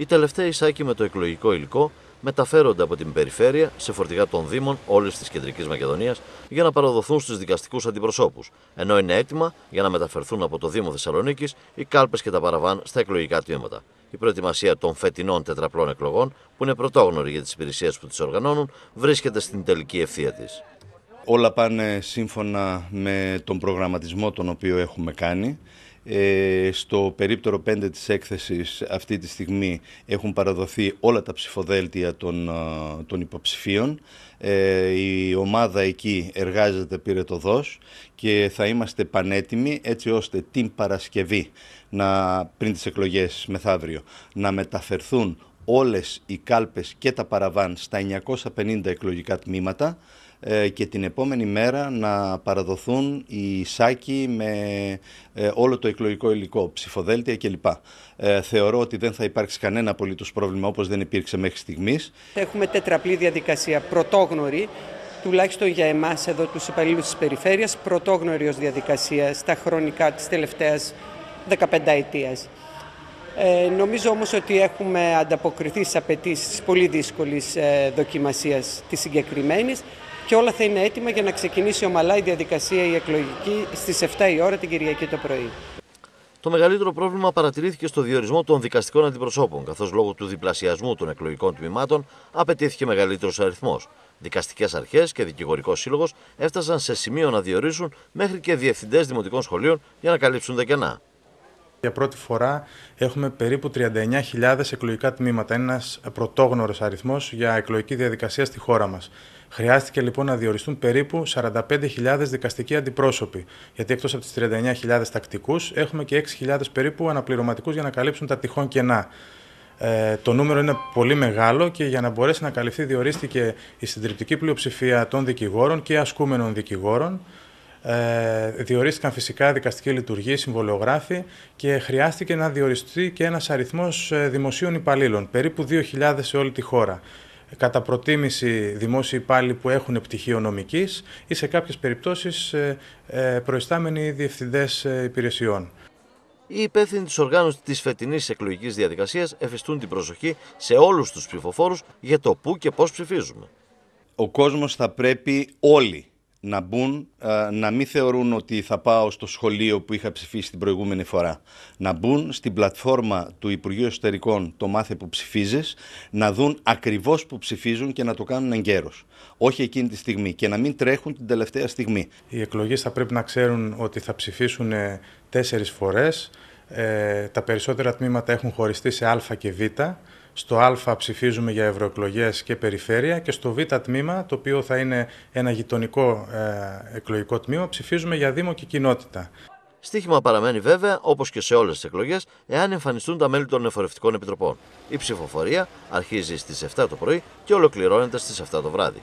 Η τελευταία σάκοι με το εκλογικό υλικό μεταφέρονται από την περιφέρεια σε φορτηγά των Δήμων όλης της Κεντρικής Μακεδονίας για να παραδοθούν στους δικαστικούς αντιπροσώπους, ενώ είναι έτοιμα για να μεταφερθούν από το Δήμο Θεσσαλονίκης οι κάλπες και τα παραβάν στα εκλογικά τμήματα. Η προετοιμασία των φετινών τετραπλών εκλογών, που είναι πρωτόγνωρη για τις υπηρεσίες που τις οργανώνουν, βρίσκεται στην τελική ευθεία της. Όλα πάνε σύμφωνα με τον προγραμματισμό τον οποίο έχουμε κάνει. Ε, στο περίπτερο 5 της έκθεσης αυτή τη στιγμή έχουν παραδοθεί όλα τα ψηφοδέλτια των, ε, των υποψηφίων. Ε, η ομάδα εκεί εργάζεται πήρε το και θα είμαστε πανέτοιμοι έτσι ώστε την Παρασκευή να, πριν τις εκλογές μεθαύριο να μεταφερθούν όλες οι κάλπες και τα παραβάν στα 950 εκλογικά τμήματα ε, και την επόμενη μέρα να παραδοθούν οι σάκοι με ε, όλο το εκλογικό υλικό, ψηφοδέλτια κλπ. Ε, θεωρώ ότι δεν θα υπάρξει κανένα απολύτως πρόβλημα όπως δεν υπήρξε μέχρι στιγμής. Έχουμε τετραπλή διαδικασία πρωτόγνωρη τουλάχιστον για εμάς εδώ τους υπαλλήλους της περιφέρειας, πρωτόγνωρη ως διαδικασία στα χρονικά της τελευταίας 15 ετίας. Ε, νομίζω όμως ότι έχουμε ανταποκριθεί στις απαιτήσεις πολύ δύσκολης ε, δοκιμασίας της συγκεκριμένης και όλα θα είναι έτοιμα για να ξεκινήσει ομαλά η διαδικασία η εκλογική στις 7 η ώρα την Κυριακή το πρωί. Το μεγαλύτερο πρόβλημα παρατηρήθηκε στο διορισμό των δικαστικών αντιπροσώπων, καθώς λόγω του διπλασιασμού των εκλογικών τμήματων απαιτήθηκε μεγαλύτερος αριθμός. Δικαστικές αρχές και δικηγορικός σύλλογος έφτασαν σε σημείο να διορίσουν μέχρι και διευθυντές δημοτικών σχολείων για να καλύψουν τα κενά. Για πρώτη φορά έχουμε περίπου 39.000 εκλογικά τμήματα. Είναι ένας πρωτόγνωρος αριθμός για εκλογική διαδικασία στη χώρα μας. Χρειάστηκε λοιπόν να διοριστούν περίπου 45.000 δικαστικοί αντιπρόσωποι, γιατί εκτός από τις 39.000 τακτικούς έχουμε και 6.000 περίπου αναπληρωματικούς για να καλύψουν τα τυχόν κενά. Ε, το νούμερο είναι πολύ μεγάλο και για να μπορέσει να καλυφθεί διορίστηκε η συντριπτική πλειοψηφία των δικηγόρων και ασκούμενων δικηγόρων. Ε, διορίστηκαν φυσικά δικαστική λειτουργή, συμβολογράφη και χρειάστηκε να διοριστεί και ένας αριθμός ε, δημοσίων υπαλλήλων, περίπου 2.000 σε όλη τη χώρα κατά προτίμηση δημόσιοι υπάλληλοι που έχουν πτυχίο νομικής ή σε κάποιες περιπτώσεις ε, ε, προϊστάμενοι διευθυντές υπηρεσιών. Οι υπεύθυνοι τη οργάνωση της φετινής εκλογικής διαδικασίας εφιστούν την προσοχή σε όλους τους ψηφοφόρους για το πού και πώς ψηφίζουμε. Ο κόσμος θα πρέπει όλοι να μπουν, ε, να μην θεωρούν ότι θα πάω στο σχολείο που είχα ψηφίσει την προηγούμενη φορά. Να μπουν στην πλατφόρμα του Υπουργείου Εσωτερικών το μάθε που ψηφίζεις, να δουν ακριβώς που ψηφίζουν και να το κάνουν εγκαίρω. Όχι εκείνη τη στιγμή και να μην τρέχουν την τελευταία στιγμή. Οι εκλογές θα πρέπει να ξέρουν ότι θα ψηφίσουν τέσσερις φορές. Ε, τα περισσότερα τμήματα έχουν χωριστεί σε Α και Β. Στο Α ψηφίζουμε για ευρωεκλογές και περιφέρεια και στο Β τμήμα, το οποίο θα είναι ένα γειτονικό ε, εκλογικό τμήμα, ψηφίζουμε για Δήμο και κοινότητα. Στίχημα παραμένει βέβαια, όπως και σε όλες τις εκλογές, εάν εμφανιστούν τα μέλη των εφορευτικών επιτροπών. Η ψηφοφορία αρχίζει στις 7 το πρωί και ολοκληρώνεται στις 7 το βράδυ.